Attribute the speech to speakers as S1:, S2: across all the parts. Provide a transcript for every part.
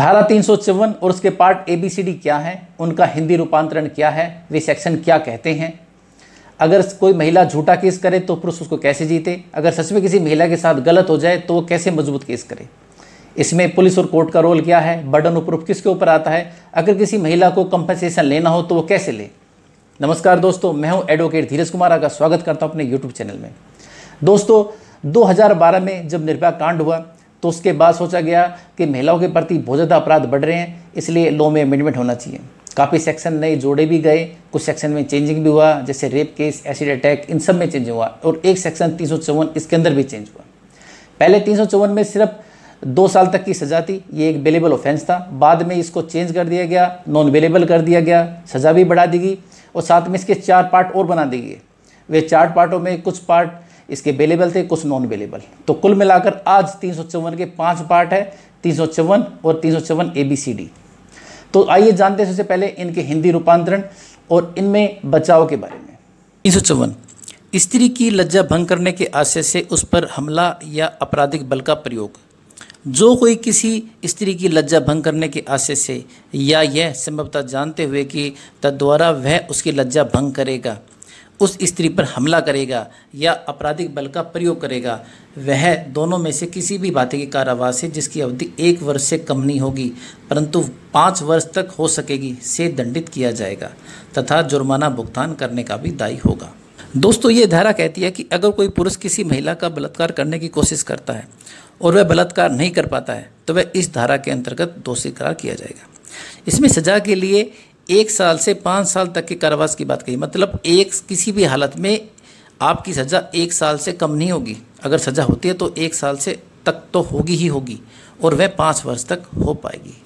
S1: धारा तीन और उसके part A B C D क्या है उनका हिंदी रूपांतरण क्या है वे सेक्शन क्या कहते हैं अगर कोई महिला झूठा केस करे तो पुरुष उसको कैसे जीते अगर सच में किसी महिला के साथ गलत हो जाए तो वो कैसे मजबूत केस करे इसमें पुलिस और कोर्ट का रोल क्या है बर्डन ऑफ प्रूफ किसके ऊपर आता है अगर किसी महिला को कंपनसेशन लेना हो तो वो कैसे ले नमस्कार दोस्तों मैं हूं एडवोकेट धीरज कुमार का स्वागत करता हूं अपने यूट्यूब चैनल में दोस्तों 2012 में जब निर्भया कांड हुआ तो उसके बाद सोचा गया कि महिलाओं के प्रति बहुत ज़्यादा अपराध बढ़ रहे हैं इसलिए लॉ में अमेंडमेंट होना चाहिए काफ़ी सेक्शन नए जोड़े भी गए कुछ सेक्शन में चेंजिंग भी हुआ जैसे रेप केस एसिड अटैक इन सब में चेंज हुआ और एक सेक्शन तीन इसके अंदर भी चेंज हुआ पहले तीन में सिर्फ दो साल तक की सज़ा थी ये एक बेलेबल ऑफेंस था बाद में इसको चेंज कर दिया गया नॉन बेलेबल कर दिया गया सज़ा भी बढ़ा दी गई और साथ में इसके चार पार्ट और बना दिए वे चार पार्टों में कुछ पार्ट इसके अवेलेबल थे कुछ नॉन अवेलेबल तो कुल मिलाकर आज तीन के पाँच पार्ट है तीन और तीन ए बी सी डी तो आइए जानते हैं सबसे पहले इनके हिंदी रूपांतरण और इनमें बचाव के बारे में तीन स्त्री की लज्जा भंग करने के आशय से उस पर हमला या आपराधिक बल का प्रयोग जो कोई किसी स्त्री की लज्जा भंग करने के आशय से या यह संभवतः जानते हुए कि तद्वारा वह उसकी लज्जा भंग करेगा उस स्त्री पर हमला करेगा या आपराधिक बल का प्रयोग करेगा वह दोनों में से किसी भी भांति की कारावास है जिसकी अवधि एक वर्ष से कम नहीं होगी परंतु पाँच वर्ष तक हो सकेगी से दंडित किया जाएगा तथा जुर्माना भुगतान करने का भी दायी होगा दोस्तों ये धारा कहती है कि अगर कोई पुरुष किसी महिला का बलात्कार करने की कोशिश करता है और वह बलात्कार नहीं कर पाता है तो वह इस धारा के अंतर्गत दोषी करार किया जाएगा इसमें सजा के लिए एक साल से पाँच साल तक के कारावास की बात कही मतलब एक किसी भी हालत में आपकी सज़ा एक साल से कम नहीं होगी अगर सज़ा होती है तो एक साल से तक तो होगी ही होगी और वह पाँच वर्ष तक हो पाएगी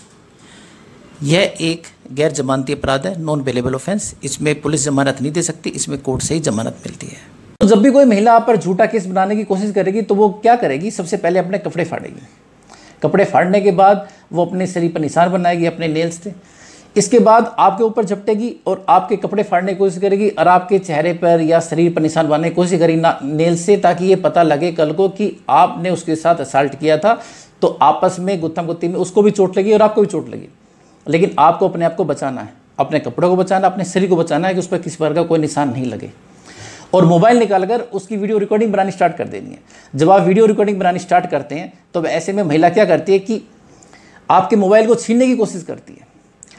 S1: यह एक गैर जमानती अपराध है नॉन अवेलेबल ऑफेंस इसमें पुलिस जमानत नहीं दे सकती इसमें कोर्ट से ही जमानत मिलती है तो जब भी कोई महिला आप पर झूठा केस बनाने की कोशिश करेगी तो वो क्या करेगी सबसे पहले अपने कपड़े फाड़ेगी कपड़े फाड़ने के बाद वो अपने शरीर पर निशान बनाएगी अपने नेल्स से इसके बाद आपके ऊपर झपटेगी और आपके कपड़े फाड़ने की कोशिश करेगी और आपके चेहरे पर या शरीर पर निशान बनाने की कोशिश करेगी ना नेल से ताकि ये पता लगे कल को कि आपने उसके साथ असल्ट किया था तो आपस में गुत्थम गुत्थी में उसको भी चोट लगी और आपको भी चोट लगी लेकिन आपको अपने आप को बचाना है अपने कपड़ों को बचाना अपने शरीर को बचाना है कि उस पर किसी प्रकार का कोई निशान नहीं लगे और मोबाइल निकालकर उसकी वीडियो रिकॉर्डिंग बनानी स्टार्ट कर देनी है जब आप वीडियो रिकॉर्डिंग बनानी स्टार्ट करते हैं तो ऐसे में महिला क्या करती है कि आपके मोबाइल को छीनने की कोशिश करती है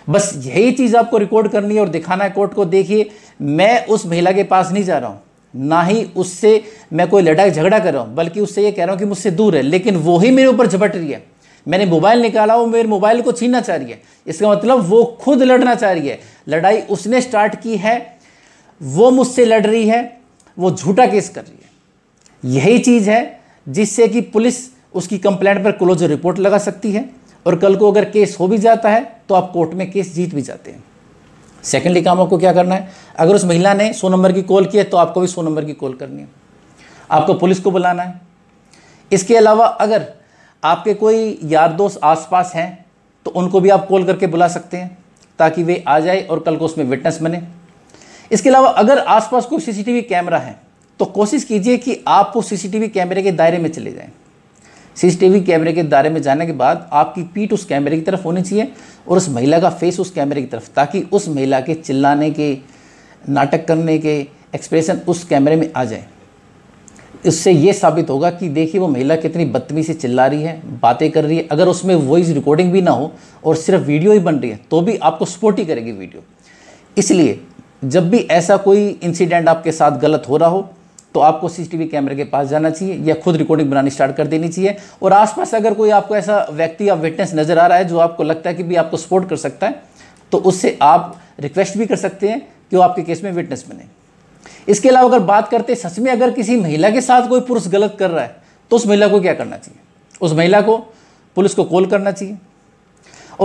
S1: बस यही चीज़ आपको रिकॉर्ड करनी है और दिखाना है कोर्ट को देखिए मैं उस महिला के पास नहीं जा रहा हूँ ना ही उससे मैं कोई लड़ाई झगड़ा कर रहा हूँ बल्कि उससे ये कह रहा हूँ कि मुझसे दूर है लेकिन वो ही मेरे ऊपर झपट रही है मैंने मोबाइल निकाला वो मेरे मोबाइल को छीनना चाह रही है इसका मतलब वो खुद लड़ना चाह रही है लड़ाई उसने स्टार्ट की है वो मुझसे लड़ रही है वो झूठा केस कर रही है यही चीज़ है जिससे कि पुलिस उसकी कंप्लेंट पर क्लोजर रिपोर्ट लगा सकती है और कल को अगर केस हो भी जाता है तो आप कोर्ट में केस जीत भी जाते हैं सेकेंडली काम आपको क्या करना है अगर उस महिला ने सो नंबर की कॉल की है तो आपको भी सो नंबर की कॉल करनी है आपको पुलिस को बुलाना है इसके अलावा अगर आपके कोई यार दोस्त आसपास हैं तो उनको भी आप कॉल करके बुला सकते हैं ताकि वे आ जाए और कल को उसमें विटनेस बने इसके अलावा अगर आसपास कोई सीसीटीवी कैमरा है तो कोशिश कीजिए कि आप उस सीसीटीवी कैमरे के दायरे में चले जाएं सीसीटीवी कैमरे के दायरे में जाने के बाद आपकी पीठ उस कैमरे की तरफ होनी चाहिए और उस महिला का फेस उस कैमरे की तरफ ताकि उस महिला के चिल्लाने के नाटक करने के एक्सप्रेशन उस कैमरे में आ जाए इससे ये साबित होगा कि देखिए वो महिला कितनी बदतमी से चिल्ला रही है बातें कर रही है अगर उसमें वॉइस रिकॉर्डिंग भी ना हो और सिर्फ वीडियो ही बन रही है तो भी आपको सपोर्ट ही करेगी वीडियो इसलिए जब भी ऐसा कोई इंसिडेंट आपके साथ गलत हो रहा हो तो आपको सीसीटीवी कैमरे के पास जाना चाहिए या खुद रिकॉर्डिंग बनानी स्टार्ट कर देनी चाहिए और आसपास अगर कोई आपको ऐसा व्यक्ति या विटनेस नज़र आ रहा है जो आपको लगता है कि भी आपको सपोर्ट कर सकता है तो उससे आप रिक्वेस्ट भी कर सकते हैं कि वो आपके केस में विटनेस बने इसके अलावा अगर बात करते सच में अगर किसी महिला के साथ कोई पुरुष गलत कर रहा है तो उस महिला को क्या करना चाहिए उस महिला को पुलिस को कॉल करना चाहिए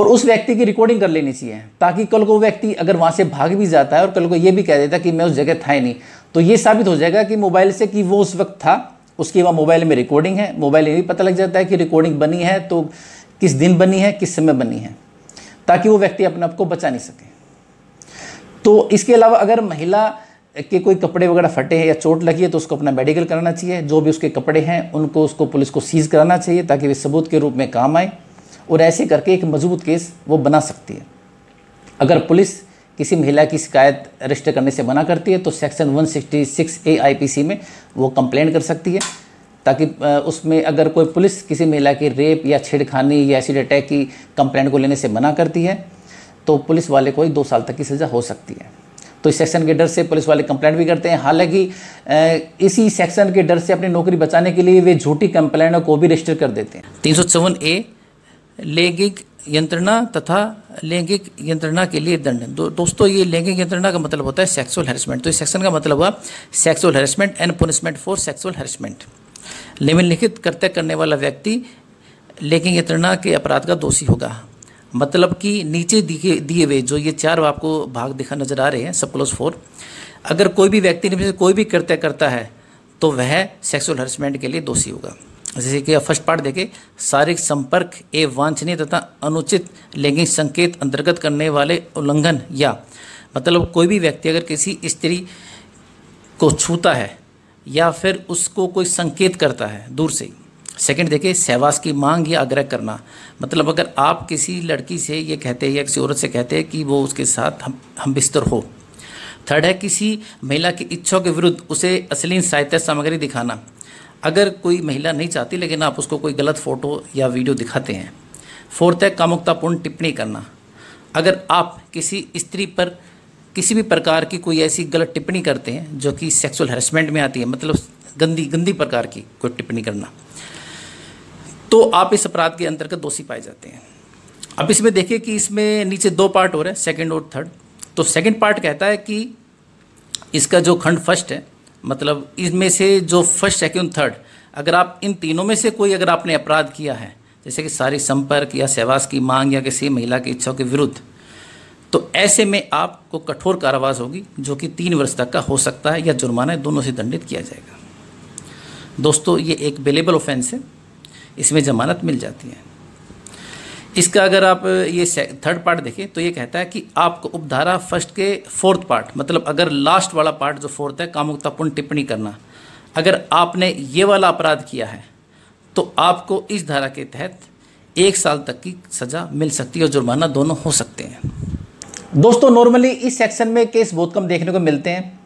S1: और उस व्यक्ति की रिकॉर्डिंग कर लेनी चाहिए ताकि कल को व्यक्ति अगर वहाँ से भाग भी जाता है और कल को ये भी कह देता कि मैं उस जगह था ही नहीं तो ये साबित हो जाएगा कि मोबाइल से कि वो उस वक्त था उसके बाद मोबाइल में रिकॉर्डिंग है मोबाइल ये भी पता लग जाता है कि रिकॉर्डिंग बनी है तो किस दिन बनी है किस समय बनी है ताकि वो व्यक्ति अपने आप को बचा नहीं सके तो इसके अलावा अगर महिला के कोई कपड़े वगैरह फटे हैं या चोट लगी है तो उसको अपना मेडिकल कराना चाहिए जो भी उसके कपड़े हैं उनको उसको पुलिस को सीज कराना चाहिए ताकि वे सबूत के रूप में काम आए और ऐसे करके एक मजबूत केस वो बना सकती है अगर पुलिस किसी महिला की शिकायत रजिस्टर करने से मना करती है तो सेक्शन 166 ए आईपीसी में वो कंप्लेंट कर सकती है ताकि उसमें अगर कोई पुलिस किसी महिला की रेप या छेड़खानी या एसिड अटैक की कंप्लेंट को लेने से मना करती है तो पुलिस वाले को ही दो साल तक की सज़ा हो सकती है तो इस सेक्शन के डर से पुलिस वाले कंप्लेंट भी करते हैं हालांकि इसी सेक्शन के डर से अपनी नौकरी बचाने के लिए वे झूठी कंप्लेंट को भी रजिस्टर कर देते हैं तीन सौ चौवन ए लैंगिक यंत्रणा तथा लैंगिक यंत्रणा के लिए दंड दो, दोस्तों ये लैंगिक यंत्रणा का मतलब होता है सेक्सुअल हेरसमेंट तो इस सेक्शन का मतलब हुआ sexual harassment and punishment for sexual harassment निम्नलिखित कृत्य करने वाला व्यक्ति लैंगिक यंत्रणा के अपराध का दोषी होगा मतलब कि नीचे दिखे दिए हुए जो ये चार आपको भाग दिखा नजर आ रहे हैं सब क्लोज फोर अगर कोई भी व्यक्ति से कोई भी कृत्य करता है तो वह सेक्सुअल हरसमेंट के लिए दोषी होगा जैसे कि फर्स्ट पार्ट देखे शारीरिक संपर्क ए वांछनीय तथा अनुचित लैंगिक संकेत अंतर्गत करने वाले उल्लंघन या मतलब कोई भी व्यक्ति अगर किसी स्त्री को छूता है या फिर उसको कोई संकेत करता है दूर से सेकंड देखें सहवास की मांग या आग्रह करना मतलब अगर आप किसी लड़की से ये कहते हैं या किसी औरत से कहते हैं कि वो उसके साथ हम हम बिस्तर हो थर्ड है किसी महिला की इच्छाओं के विरुद्ध उसे असलीन साहित्य सामग्री दिखाना अगर कोई महिला नहीं चाहती लेकिन आप उसको कोई गलत फ़ोटो या वीडियो दिखाते हैं फोर्थ है कामुकतापूर्ण टिप्पणी करना अगर आप किसी स्त्री पर किसी भी प्रकार की कोई ऐसी गलत टिप्पणी करते हैं जो कि सेक्सुअल हरेसमेंट में आती है मतलब गंदी गंदी प्रकार की कोई टिप्पणी करना तो आप इस अपराध के अंतर्गत दोषी पाए जाते हैं अब इसमें देखिए कि इसमें नीचे दो पार्ट हो रहे हैं सेकेंड और थर्ड तो सेकेंड पार्ट कहता है कि इसका जो खंड फर्स्ट है मतलब इसमें से जो फर्स्ट सेकेंड थर्ड अगर आप इन तीनों में से कोई अगर आपने अपराध किया है जैसे कि सारी संपर्क या सेवास की मांग या किसी महिला की इच्छाओं के विरुद्ध तो ऐसे में आपको कठोर कारावास होगी जो कि तीन वर्ष तक का हो सकता है या जुर्माना दोनों से दंडित किया जाएगा दोस्तों ये एक बेलेबल ऑफेंस है इसमें जमानत मिल जाती है इसका अगर आप ये थर्ड पार्ट देखें तो ये कहता है कि आपको उपधारा फर्स्ट के फोर्थ पार्ट मतलब अगर लास्ट वाला पार्ट जो फोर्थ है कामुकतापूर्ण टिप्पणी करना अगर आपने ये वाला अपराध किया है तो आपको इस धारा के तहत एक साल तक की सज़ा मिल सकती है और जुर्माना दोनों हो सकते हैं दोस्तों नॉर्मली इस सेक्शन में केस बहुत कम देखने को मिलते हैं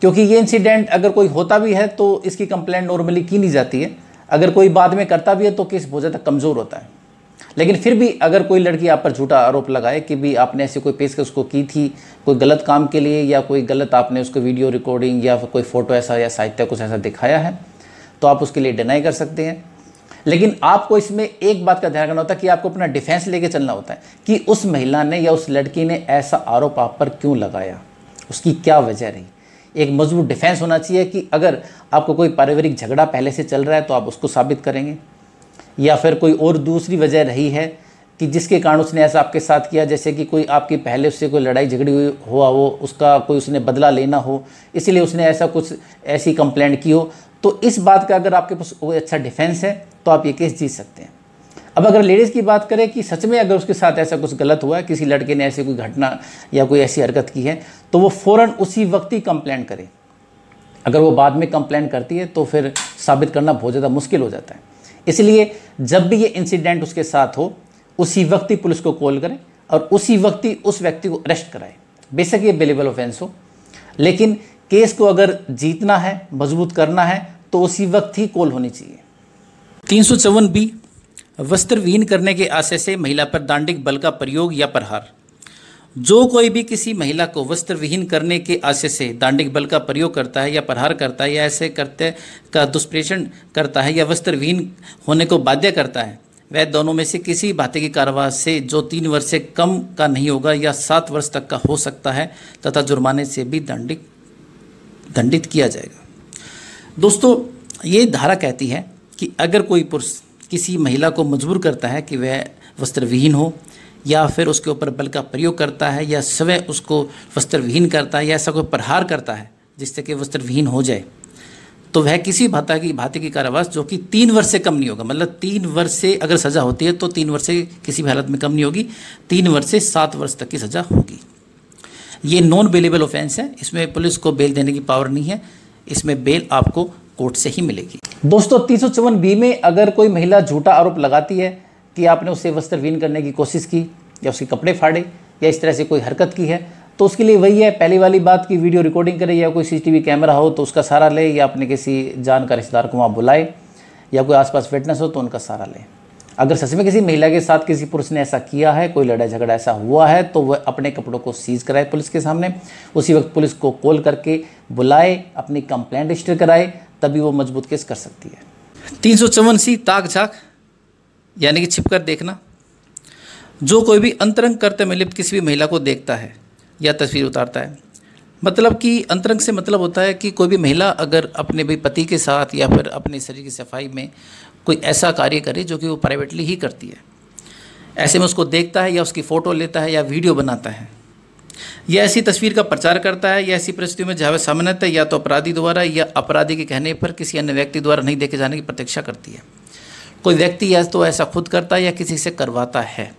S1: क्योंकि ये इंसिडेंट अगर कोई होता भी है तो इसकी कंप्लेंट नॉर्मली की नहीं जाती है अगर कोई बाद में करता भी है तो केस बहुत ज़्यादा कमज़ोर होता है लेकिन फिर भी अगर कोई लड़की आप पर झूठा आरोप लगाए कि भी आपने ऐसी कोई पेशकश उसको की थी कोई गलत काम के लिए या कोई गलत आपने उसको वीडियो रिकॉर्डिंग या कोई फ़ोटो ऐसा या साहित्य कुछ ऐसा दिखाया है तो आप उसके लिए डिनाई कर सकते हैं लेकिन आपको इसमें एक बात का ध्यान रखना होता है कि आपको अपना डिफेंस लेके चलना होता है कि उस महिला ने या उस लड़की ने ऐसा आरोप आप पर क्यों लगाया उसकी क्या वजह रही एक मजबूत डिफेंस होना चाहिए कि अगर आपको कोई पारिवारिक झगड़ा पहले से चल रहा है तो आप उसको साबित करेंगे या फिर कोई और दूसरी वजह रही है कि जिसके कारण उसने ऐसा आपके साथ किया जैसे कि कोई आपकी पहले उससे कोई लड़ाई झगड़ी हुई हुआ हो उसका कोई उसने बदला लेना हो इसीलिए उसने ऐसा कुछ ऐसी कंप्लेंट की हो तो इस बात का अगर आपके पास कोई अच्छा डिफेंस है तो आप ये केस जीत सकते हैं अब अगर लेडीज़ की बात करें कि सच में अगर उसके साथ ऐसा कुछ गलत हुआ है किसी लड़के ने ऐसी कोई घटना या कोई ऐसी हरकत की है तो वो फ़ौर उसी वक्त ही कंप्लेंट करें अगर वो बाद में कंप्लेंट करती है तो फिर साबित करना बहुत ज़्यादा मुश्किल हो जाता है इसलिए जब भी ये इंसिडेंट उसके साथ हो उसी वक्त ही पुलिस को कॉल करें और उसी वक्त ही उस व्यक्ति को अरेस्ट कराएं बेशक ये बेलेबल ऑफेंस हो लेकिन केस को अगर जीतना है मजबूत करना है तो उसी वक्त ही कॉल होनी चाहिए तीन सौ चौवन बी वस्त्रविहीन करने के आशय से महिला पर दांडिक बल का प्रयोग या प्रहार जो कोई भी किसी महिला को वस्त्र विहीन करने के आशय से दांडिक बल का प्रयोग करता है या प्रहार करता है या ऐसे करते का दुष्प्रेषण करता है या वस्त्र विहीन होने को बाध्य करता है वह दोनों में से किसी भाते की कार्रवाई से जो तीन वर्ष से कम का नहीं होगा या सात वर्ष तक का हो सकता है तथा जुर्माने से भी दंडित दंडित किया जाएगा दोस्तों ये धारा कहती है कि अगर कोई पुरुष किसी महिला को मजबूर करता है कि वह वस्त्रविहीन हो या फिर उसके ऊपर बल का प्रयोग करता है या स्वयं उसको वस्त्रविहीन करता है या ऐसा कोई प्रहार करता है जिससे कि वस्त्रविहीन हो जाए तो वह किसी भाता की भांति की कारावास जो कि तीन वर्ष से कम नहीं होगा मतलब तीन वर्ष से अगर सज़ा होती है तो तीन वर्ष से किसी भी हालत में कम नहीं होगी तीन वर्ष से सात वर्ष तक की सज़ा होगी ये नॉन बेलेबल ऑफेंस है इसमें पुलिस को बेल देने की पावर नहीं है इसमें बेल आपको कोर्ट से ही मिलेगी दोस्तों तीन बी में अगर कोई महिला झूठा आरोप लगाती है कि आपने उससे वस्त्र वीन करने की कोशिश की या उसके कपड़े फाड़े या इस तरह से कोई हरकत की है तो उसके लिए वही है पहली वाली बात की वीडियो रिकॉर्डिंग करे या कोई सीसीटीवी कैमरा हो तो उसका सहारा ले या अपने किसी जान का रिश्तेदार को वहाँ बुलाए या कोई आसपास फिटनेस हो तो उनका सहारा ले अगर सच में किसी महिला के साथ किसी पुरुष ने ऐसा किया है कोई लड़ाई झगड़ा ऐसा हुआ है तो वह अपने कपड़ों को सीज कराए पुलिस के सामने उसी वक्त पुलिस को कॉल करके बुलाए अपनी कंप्लेंट रजिस्टर कराए तभी वो मजबूत केस कर सकती है तीन सौ चौवन सी ताक झाक यानी कि छिपकर देखना जो कोई भी अंतरंग करते में लिप्त किसी भी महिला को देखता है या तस्वीर उतारता है मतलब कि अंतरंग से मतलब होता है कि कोई भी महिला अगर अपने भी पति के साथ या फिर अपने शरीर की सफाई में कोई ऐसा कार्य करे जो कि वो प्राइवेटली ही करती है ऐसे में उसको देखता है या उसकी फ़ोटो लेता है या वीडियो बनाता है या ऐसी तस्वीर का प्रचार करता है या ऐसी परिस्थितियों में जहाँ सामान्यतः या तो अपराधी द्वारा या अपराधी के कहने पर किसी अन्य व्यक्ति द्वारा नहीं देखे जाने की प्रतीक्षा करती है कोई व्यक्ति या तो ऐसा खुद करता है या किसी से करवाता है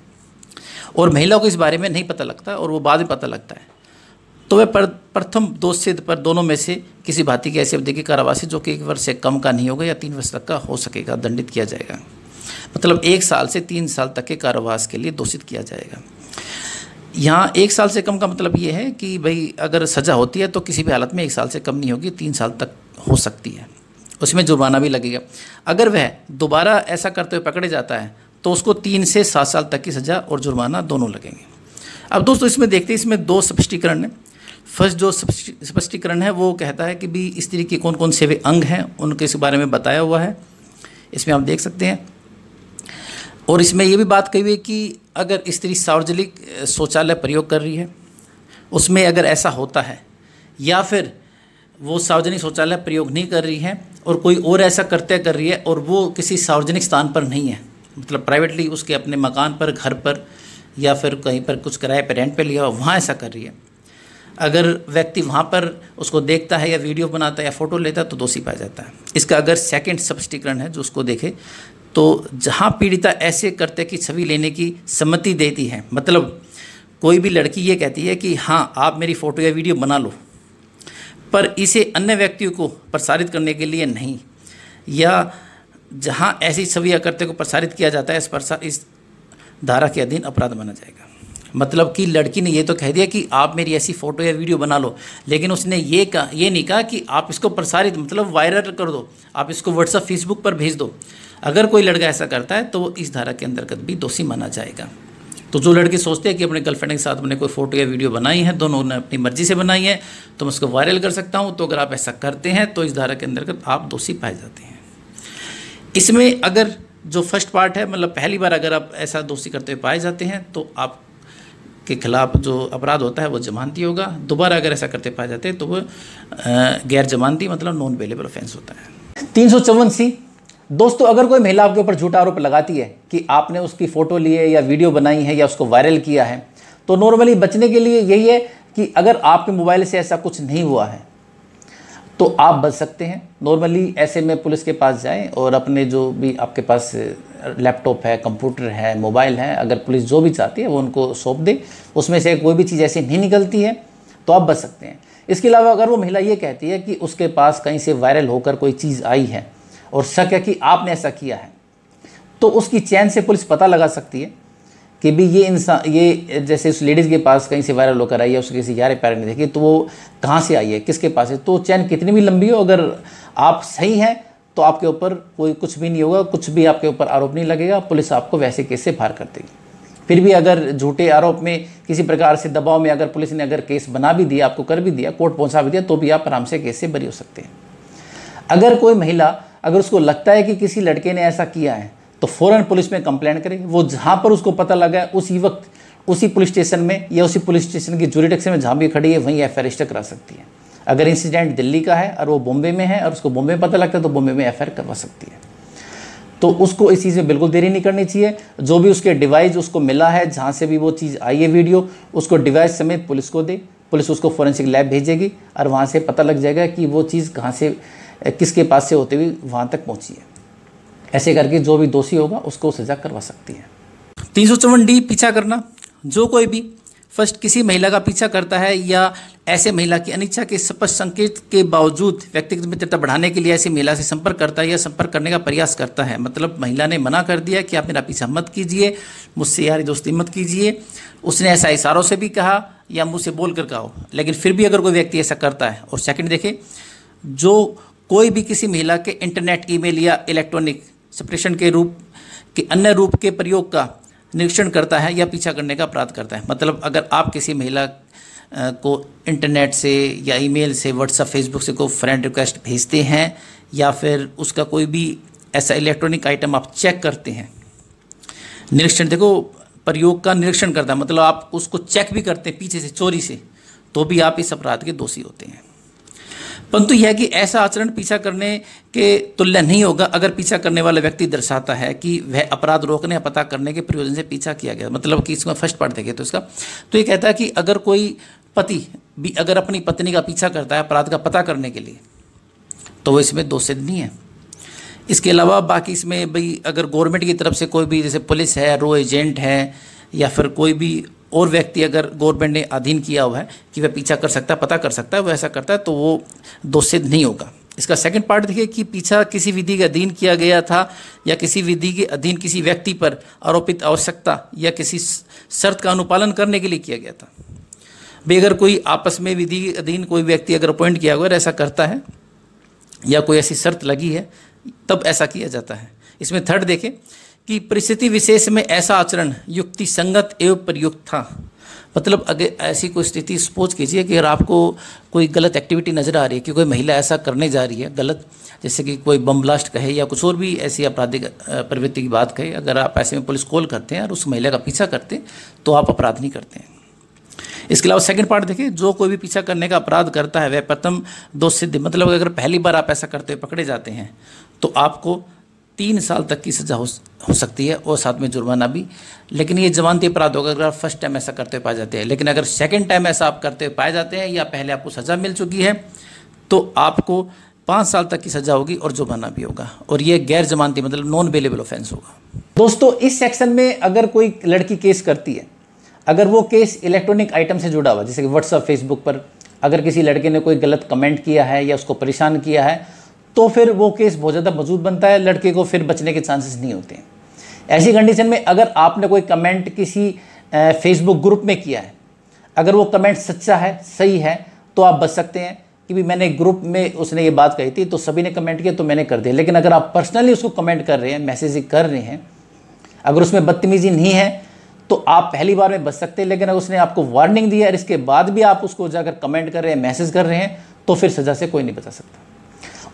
S1: और महिला को इस बारे में नहीं पता लगता और वो बाद में पता लगता है तो वह प्रथम दो से पर दोनों में से किसी भांति के ऐसे अवधि के कारावासी जो कि एक वर्ष से कम का नहीं होगा या तीन वर्ष तक का हो सकेगा दंडित किया जाएगा मतलब एक साल से तीन साल तक के कारावास के लिए दोषित किया जाएगा यहाँ एक साल से कम का मतलब ये है कि भाई अगर सज़ा होती है तो किसी भी हालत में एक साल से कम नहीं होगी तीन साल तक हो सकती है उसमें जुर्माना भी लगेगा अगर वह दोबारा ऐसा करते हुए पकड़े जाता है तो उसको तीन से सात साल तक की सज़ा और जुर्माना दोनों लगेंगे अब दोस्तों इसमें देखते हैं इसमें दो स्पष्टीकरण हैं फर्स्ट जो स्पष्टीकरण है वो कहता है कि भी स्त्री के कौन कौन से वे अंग हैं उनके इस बारे में बताया हुआ है इसमें आप देख सकते हैं और इसमें यह भी बात कही हुई कि अगर स्त्री सार्वजनिक शौचालय प्रयोग कर रही है उसमें अगर ऐसा होता है या फिर वो सार्वजनिक शौचालय प्रयोग नहीं कर रही है और कोई और ऐसा करते कर रही है और वो किसी सार्वजनिक स्थान पर नहीं है मतलब प्राइवेटली उसके अपने मकान पर घर पर या फिर कहीं पर कुछ किराए पर रेंट पर लिया हुआ वहाँ ऐसा कर रही है अगर व्यक्ति वहाँ पर उसको देखता है या वीडियो बनाता है या फ़ोटो लेता है तो दोषी पाया जाता है इसका अगर सेकेंड स्पष्टीकरण है जो उसको देखे तो जहाँ पीड़िता ऐसे करते कि छवि लेने की सम्मति देती है मतलब कोई भी लड़की ये कहती है कि हाँ आप मेरी फ़ोटो या वीडियो बना लो पर इसे अन्य व्यक्तियों को प्रसारित करने के लिए नहीं या जहाँ ऐसी छवि करते को प्रसारित किया जाता है इस प्रसार इस धारा के अधीन अपराध माना जाएगा मतलब कि लड़की ने ये तो कह दिया कि आप मेरी ऐसी फ़ोटो या वीडियो बना लो लेकिन उसने ये कहा ये नहीं कहा कि आप इसको प्रसारित मतलब वायरल कर दो आप इसको व्हाट्सअप फेसबुक पर भेज दो अगर कोई लड़का ऐसा करता है तो इस धारा के अंतर्गत भी दोषी माना जाएगा तो जो लड़के सोचते हैं कि अपने गर्लफ्रेंड के साथ मैंने कोई फ़ोटो या वीडियो बनाई है दोनों ने अपनी मर्ज़ी से बनाई है तो मैं उसको वायरल कर सकता हूँ तो अगर आप ऐसा करते हैं तो इस धारा के अंतर्गत आप दोषी पाए जाते हैं इसमें अगर जो फर्स्ट पार्ट है मतलब पहली बार अगर आप ऐसा दोषी करते हुए पाए जाते हैं तो आप के खिलाफ जो अपराध होता है वो जमानती होगा दोबारा अगर ऐसा करते पाए जाते हैं तो वो गैर जमानती मतलब नॉन अवेलेबल ऑफेंस होता है तीन सौ सी दोस्तों अगर कोई महिला आपके ऊपर झूठा आरोप लगाती है कि आपने उसकी फ़ोटो ली है या वीडियो बनाई है या उसको वायरल किया है तो नॉर्मली बचने के लिए यही है कि अगर आपके मोबाइल से ऐसा कुछ नहीं हुआ है तो आप बच सकते हैं नॉर्मली ऐसे में पुलिस के पास जाएं और अपने जो भी आपके पास लैपटॉप है कंप्यूटर है मोबाइल है अगर पुलिस जो भी चाहती है वो उनको सौंप दे उसमें से कोई भी चीज़ ऐसी नहीं निकलती है तो आप बच सकते हैं इसके अलावा अगर वो महिला ये कहती है कि उसके पास कहीं से वायरल होकर कोई चीज़ आई है और शक है कि आपने ऐसा किया है तो उसकी चैन से पुलिस पता लगा सकती है कि भी ये इंसान ये जैसे उस लेडीज़ के पास कहीं से वायरल होकर आई है उसके किसी यार पैर ने देखे तो वो कहाँ से आई है किसके पास है तो चैन कितनी भी लंबी हो अगर आप सही हैं तो आपके ऊपर कोई कुछ भी नहीं होगा कुछ भी आपके ऊपर आरोप नहीं लगेगा पुलिस आपको वैसे केस से बाहर कर देगी फिर भी अगर झूठे आरोप में किसी प्रकार से दबाव में अगर पुलिस ने अगर केस बना भी दिया आपको कर भी दिया कोर्ट पहुंचा भी दिया तो भी आप आराम से केस से बरी हो सकते हैं अगर कोई महिला अगर उसको लगता है कि किसी लड़के ने ऐसा किया है तो फ़ौरन पुलिस में कंप्लेंट करे वो जहाँ पर उसको पता लगा है उसी वक्त उसी पुलिस स्टेशन में या उसी पुलिस स्टेशन की जुरिडिक्शन में जहाँ भी खड़ी है वहीं एफ आई करा सकती है अगर इंसिडेंट दिल्ली का है और वो बॉम्बे में है और उसको बॉम्बे में पता लगता है तो बॉम्बे में एफ करवा सकती है तो उसको इस चीज़ में बिल्कुल देरी नहीं करनी चाहिए जो भी उसके डिवाइस उसको मिला है जहाँ से भी वो चीज़ आई है वीडियो उसको डिवाइस समेत पुलिस को दे पुलिस उसको फॉरेंसिक लैब भेजेगी और वहाँ से पता लग जाएगा कि वो चीज़ कहाँ से किसके पास से होते हुए वहाँ तक पहुँची है ऐसे करके जो भी दोषी होगा उसको सजा करवा सकती है तीन सौ चौवन डी पीछा करना जो कोई भी फर्स्ट किसी महिला का पीछा करता है या ऐसे महिला की अनिच्छा के स्पष्ट संकेत के बावजूद व्यक्तिगत मित्रता बढ़ाने के लिए ऐसी महिला से संपर्क करता है या संपर्क करने का प्रयास करता है मतलब महिला ने मना कर दिया कि आप मेरा पीछा मत कीजिए मुझसे यारी दोस्ती मत कीजिए उसने ऐसा इशारों से भी कहा या मुझसे बोल कर कहा लेकिन फिर भी अगर कोई व्यक्ति ऐसा करता है और सेकंड देखे जो कोई भी किसी महिला के इंटरनेट ईमेल या इलेक्ट्रॉनिक सप्रेशन के रूप के अन्य रूप के प्रयोग का निरीक्षण करता है या पीछा करने का अपराध करता है मतलब अगर आप किसी महिला को इंटरनेट से या ईमेल से व्हाट्सअप फेसबुक से कोई फ्रेंड रिक्वेस्ट भेजते हैं या फिर उसका कोई भी ऐसा इलेक्ट्रॉनिक आइटम आप चेक करते हैं निरीक्षण देखो प्रयोग का निरीक्षण करता है मतलब आप उसको चेक भी करते हैं पीछे से चोरी से तो भी आप इस अपराध के दोषी होते हैं परंतु यह कि ऐसा आचरण पीछा करने के तुल्य नहीं होगा अगर पीछा करने वाला व्यक्ति दर्शाता है कि वह अपराध रोकने या पता करने के प्रयोजन से पीछा किया गया मतलब कि इसमें फर्स्ट पार्ट देखे तो इसका तो ये कहता है कि अगर कोई पति भी अगर अपनी पत्नी का पीछा करता है अपराध का पता करने के लिए तो वो इसमें दो सिद्ध नहीं है इसके अलावा बाकी इसमें भाई अगर गवर्नमेंट की तरफ से कोई भी जैसे पुलिस है रो एजेंट है या फिर कोई भी और व्यक्ति अगर गवर्नमेंट ने अधीन किया हुआ है कि वह पीछा कर सकता है पता कर सकता है वह ऐसा करता है तो वो दोषित नहीं होगा इसका सेकंड पार्ट देखिए कि पीछा किसी विधि के अधीन किया गया था या किसी विधि के अधीन किसी व्यक्ति पर आरोपित आवश्यकता या किसी शर्त का अनुपालन करने के लिए किया गया था भी अगर कोई आपस में विधि के अधीन कोई व्यक्ति अगर अपॉइंट किया हुआ ऐसा करता है या कोई ऐसी शर्त लगी है तब ऐसा किया जाता है इसमें थर्ड देखें कि परिस्थिति विशेष में ऐसा आचरण युक्ति संगत एवं प्रयुक्त था मतलब अगर ऐसी कोई स्थिति सपोज कीजिए कि अगर आपको कोई गलत एक्टिविटी नज़र आ रही है कि कोई महिला ऐसा करने जा रही है गलत जैसे कि कोई बम ब्लास्ट कहे या कुछ और भी ऐसी आपराधिक प्रवृत्ति की बात कहे अगर आप ऐसे में पुलिस कॉल करते हैं और उस महिला का पीछा करते हैं तो आप अपराध नहीं करते हैं इसके अलावा सेकंड पार्ट देखिए जो कोई भी पीछा करने का अपराध करता है वह प्रथम दो सिद्ध मतलब अगर पहली बार आप ऐसा करते हुए पकड़े जाते हैं तो आपको तीन साल तक की सज़ा हो, हो सकती है और साथ में जुर्माना भी लेकिन ये जमानती अपराध होगा अगर आप फर्स्ट टाइम ऐसा करते हुए पाए जाते हैं लेकिन अगर सेकेंड टाइम ऐसा आप करते हुए पाए जाते हैं या पहले आपको सज़ा मिल चुकी है तो आपको पाँच साल तक की सज़ा होगी और जुर्माना भी होगा और ये गैर जमानती मतलब नॉन अवेलेबल ऑफेंस होगा दोस्तों इस सेक्शन में अगर कोई लड़की केस करती है अगर वो केस इलेक्ट्रॉनिक आइटम से जुड़ा हुआ जैसे कि व्हाट्सअप फेसबुक पर अगर किसी लड़के ने कोई गलत कमेंट किया है या उसको परेशान किया है तो फिर वो केस बहुत ज़्यादा मजबूत बनता है लड़के को फिर बचने के चांसेस नहीं होते हैं ऐसी कंडीशन में अगर आपने कोई कमेंट किसी फेसबुक ग्रुप में किया है अगर वो कमेंट सच्चा है सही है तो आप बच सकते हैं कि भी मैंने ग्रुप में उसने ये बात कही थी तो सभी ने कमेंट किया तो मैंने कर दिया लेकिन अगर आप पर्सनली उसको कमेंट कर रहे हैं मैसेजिंग कर रहे हैं अगर उसमें बदतमीजी नहीं है तो आप पहली बार में बच सकते हैं लेकिन अगर उसने आपको वार्निंग दी है और इसके बाद भी आप उसको जाकर कमेंट कर रहे हैं मैसेज कर रहे हैं तो फिर सजा से कोई नहीं बचा सकता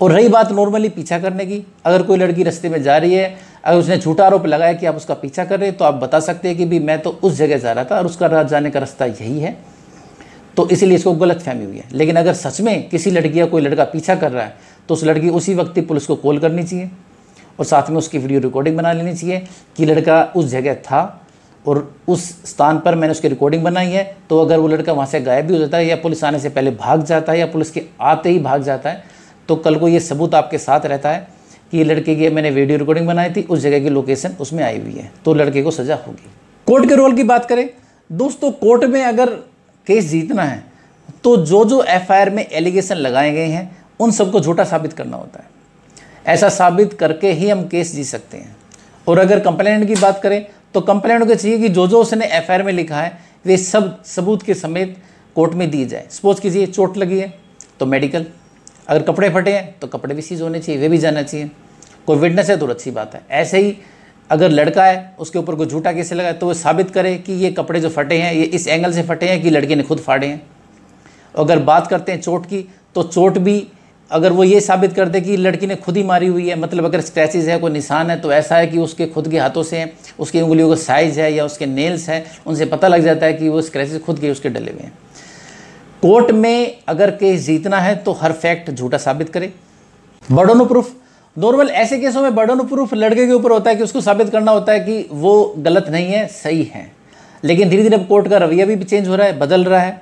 S1: और रही बात नॉर्मली पीछा करने की अगर कोई लड़की रस्ते में जा रही है अगर उसने झूठा आरोप लगाया कि आप उसका पीछा कर रहे हैं तो आप बता सकते हैं कि भी मैं तो उस जगह जा रहा था और उसका रात जाने का रास्ता यही है तो इसीलिए इसको गलत फहमी हुई है लेकिन अगर सच में किसी लड़की या कोई लड़का पीछा कर रहा है तो उस लड़की उसी वक्त पुलिस को कॉल करनी चाहिए और साथ में उसकी वीडियो रिकॉर्डिंग बना लेनी चाहिए कि लड़का उस जगह था और उस स्थान पर मैंने उसकी रिकॉर्डिंग बनाई है तो अगर वो लड़का वहाँ से गायब भी हो जाता है या पुलिस आने से पहले भाग जाता है या पुलिस के आते ही भाग जाता है तो कल को ये सबूत आपके साथ रहता है कि लड़के की मैंने वीडियो रिकॉर्डिंग बनाई थी उस जगह की लोकेशन उसमें आई हुई है तो लड़के को सज़ा होगी कोर्ट के रोल की बात करें दोस्तों कोर्ट में अगर केस जीतना है तो जो जो एफआईआर में एलिगेशन लगाए गए हैं उन सबको झूठा साबित करना होता है ऐसा साबित करके ही हम केस जीत सकते हैं और अगर कंप्लेनेंट की बात करें तो कंप्लेनेंट को चाहिए कि जो जो उसने एफ में लिखा है वे सब सबूत के समेत कोर्ट में दिए जाए सपोज कीजिए चोट लगी है तो मेडिकल अगर कपड़े फटे हैं तो कपड़े भी सीज होने चाहिए वे भी जाना चाहिए कोई विटनेस है तो अच्छी बात है ऐसे ही अगर लड़का है उसके ऊपर कोई झूठा कैसे लगा है तो वो साबित करे कि ये कपड़े जो फटे हैं ये इस एंगल से फटे हैं कि लड़के ने खुद फाड़े हैं अगर बात करते हैं चोट की तो चोट भी अगर वो ये साबित कर दे कि लड़की ने खुद ही मारी हुई है मतलब अगर स्क्रैचेज है कोई निशान है तो ऐसा है कि उसके खुद के हाथों से हैं उसकी उंगलियों का साइज़ है या उसके नेल्स हैं उनसे पता लग जाता है कि वो स्क्रैचेज खुद के उसके डले हुए हैं कोर्ट में अगर केस जीतना है तो हर फैक्ट झूठा साबित करे बर्डन प्रूफ नॉर्मल ऐसे केसों में बर्डन प्रूफ लड़के के ऊपर होता है कि उसको साबित करना होता है कि वो गलत नहीं है सही है लेकिन धीरे धीरे अब कोर्ट का रवैया भी चेंज हो रहा है बदल रहा है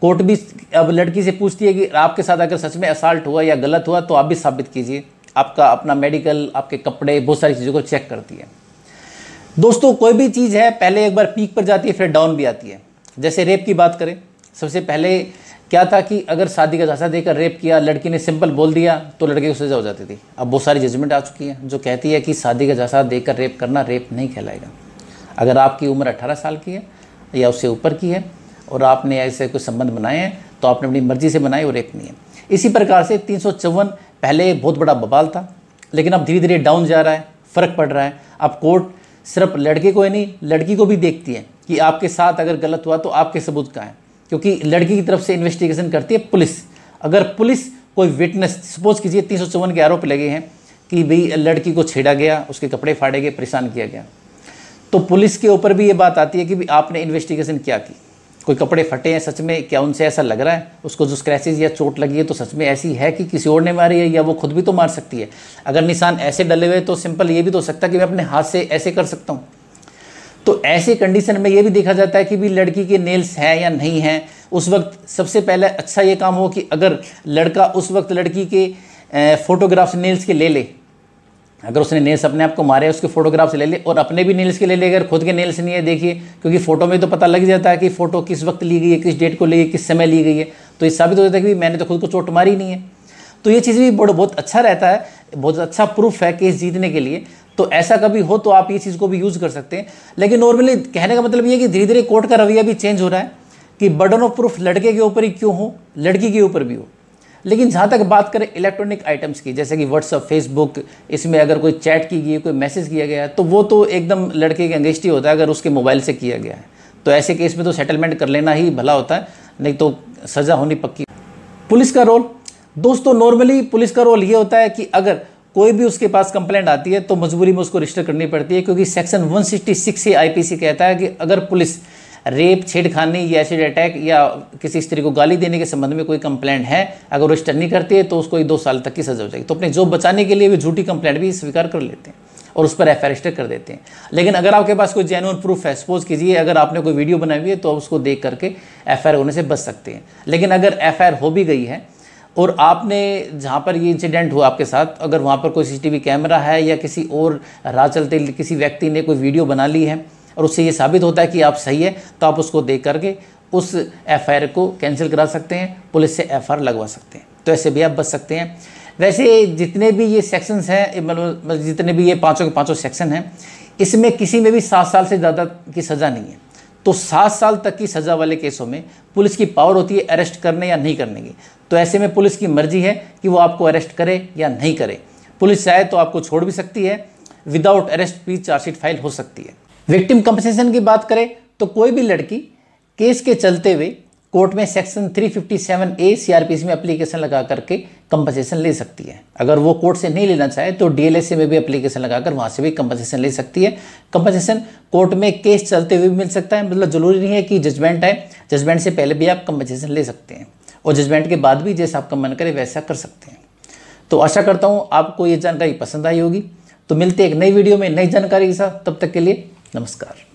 S1: कोर्ट भी अब लड़की से पूछती है कि आपके साथ अगर सच में असाल्ट हुआ या गलत हुआ तो आप भी साबित कीजिए आपका अपना मेडिकल आपके कपड़े बहुत सारी चीज़ों को चेक करती है दोस्तों कोई भी चीज़ है पहले एक बार पीक पर जाती है फिर डाउन भी आती है जैसे रेप की बात करें सबसे पहले क्या था कि अगर शादी का झांसा देकर रेप किया लड़की ने सिंपल बोल दिया तो लड़के को सजा हो जाती थी अब बहुत सारी जजमेंट आ चुकी है जो कहती है कि शादी का झांसा देकर रेप करना रेप नहीं कहलाएगा अगर आपकी उम्र 18 साल की है या उससे ऊपर की है और आपने ऐसे कुछ संबंध बनाए हैं तो आपने अपनी मर्जी से बनाए और रेप नहीं है इसी प्रकार से तीन पहले बहुत बड़ा बवाल था लेकिन अब धीरे धीरे डाउन जा रहा है फ़र्क पड़ रहा है अब कोर्ट सिर्फ लड़के को ही नहीं लड़की को भी देखती है कि आपके साथ अगर गलत हुआ तो आपके सबूत कहाँ हैं क्योंकि लड़की की तरफ से इन्वेस्टिगेशन करती है पुलिस अगर पुलिस कोई विटनेस सपोज कीजिए तीन के आरोप लगे हैं कि भाई लड़की को छेड़ा गया उसके कपड़े फाड़े गए परेशान किया गया तो पुलिस के ऊपर भी ये बात आती है कि भी आपने इन्वेस्टिगेशन क्या की कोई कपड़े फटे हैं सच में क्या उनसे ऐसा लग रहा है उसको जो स्क्रैचेज या चोट लगी है तो सच में ऐसी है कि किसी और ने मारी है या वो खुद भी तो मार सकती है अगर निशान ऐसे डले हुए तो सिंपल ये भी तो हो सकता है कि मैं अपने हाथ से ऐसे कर सकता हूँ तो ऐसे कंडीशन में ये भी देखा जाता है कि भी लड़की के नेल्स हैं या नहीं हैं उस वक्त सबसे पहले अच्छा ये काम हो कि अगर लड़का उस वक्त लड़की के फ़ोटोग्राफ्स नेल्स के ले ले अगर उसने नेल्स अपने आप को मारे उसके फोटोग्राफ्स ले ले और अपने भी नेल्स के ले ले अगर खुद के नेल्स नहीं है देखिए क्योंकि फ़ोटो में तो पता लग जाता है कि फ़ोटो किस वक्त ली गई है किस डेट को ली गई किस समय ली गई है तो ये साबित हो जाता है कि मैंने तो खुद को चोट मारी नहीं है तो ये चीज़ भी बहुत अच्छा रहता है बहुत अच्छा प्रूफ है केस जीतने के लिए तो ऐसा कभी हो तो आप ये चीज़ को भी यूज़ कर सकते हैं लेकिन नॉर्मली कहने का मतलब ये है कि धीरे धीरे कोर्ट का रवैया भी चेंज हो रहा है कि बर्डन ऑफ प्रूफ लड़के के ऊपर ही क्यों हो लड़की के ऊपर भी हो लेकिन जहाँ तक बात करें इलेक्ट्रॉनिक आइटम्स की जैसे कि व्हाट्सअप फेसबुक इसमें अगर कोई चैट की गई है कोई मैसेज किया गया है तो वो तो एकदम लड़के के अंगेस्ट होता है अगर उसके मोबाइल से किया गया है तो ऐसे केस में तो सेटलमेंट कर लेना ही भला होता है नहीं तो सज़ा होनी पक्की पुलिस का रोल दोस्तों नॉर्मली पुलिस का रोल ये होता है कि अगर कोई भी उसके पास कंप्लेंट आती है तो मजबूरी में उसको रजिस्टर करनी पड़ती है क्योंकि सेक्शन 166 पी आईपीसी कहता है कि अगर पुलिस रेप छेड़खानी या एसिड अटैक या किसी स्त्री को गाली देने के संबंध में कोई कंप्लेंट है अगर रजिस्टर नहीं करती है तो उसको एक दो साल तक की सजा हो जाएगी तो अपनी जॉब बचाने के लिए भी झूठी कंप्लेंट भी स्वीकार कर लेते हैं और उस पर एफ रजिस्टर कर देते हैं लेकिन अगर आपके पास कोई जेनुअन प्रूफ है सपोज कीजिए अगर आपने कोई वीडियो बनाई हुई है तो आप उसको देख करके एफ होने से बच सकते हैं लेकिन अगर एफ हो भी गई है और आपने जहाँ पर ये इंसिडेंट हुआ आपके साथ अगर वहाँ पर कोई सीसीटीवी कैमरा है या किसी और राह चलते किसी व्यक्ति ने कोई वीडियो बना ली है और उससे ये साबित होता है कि आप सही है तो आप उसको देख करके उस एफ को कैंसिल करा सकते हैं पुलिस से एफ लगवा सकते हैं तो ऐसे भी आप बच सकते हैं वैसे जितने भी ये सेक्शंस हैं मतलब, मतलब जितने भी ये पाँचों के पाँचों सेक्शन हैं इसमें किसी में भी सात साल से ज़्यादा की सज़ा नहीं है तो सात साल तक की सज़ा वाले केसों में पुलिस की पावर होती है अरेस्ट करने या नहीं करने की तो ऐसे में पुलिस की मर्जी है कि वो आपको अरेस्ट करे या नहीं करे पुलिस चाहे तो आपको छोड़ भी सकती है विदाउट अरेस्ट भी चार्जशीट फाइल हो सकती है विक्टिम कंपनसेशन की बात करें तो कोई भी लड़की केस के चलते हुए कोर्ट में सेक्शन 357 ए सीआरपीसी में एप्लीकेशन लगा करके कंपनसेशन ले सकती है अगर वो कोर्ट से नहीं लेना चाहे तो डीएलएसए में भी एप्लीकेशन लगाकर वहाँ से भी कंपनसेशन ले सकती है कंपनसेशन कोर्ट में केस चलते हुए मिल सकता है मतलब जरूरी नहीं है कि जजमेंट है जजमेंट से पहले भी आप कंपनसेशन ले सकते हैं और जजमेंट के बाद भी जैसा आपका मन करे वैसा कर सकते हैं तो आशा करता हूँ आपको ये जानकारी पसंद आई होगी तो मिलते एक नई वीडियो में नई जानकारी के साथ तब तक के लिए नमस्कार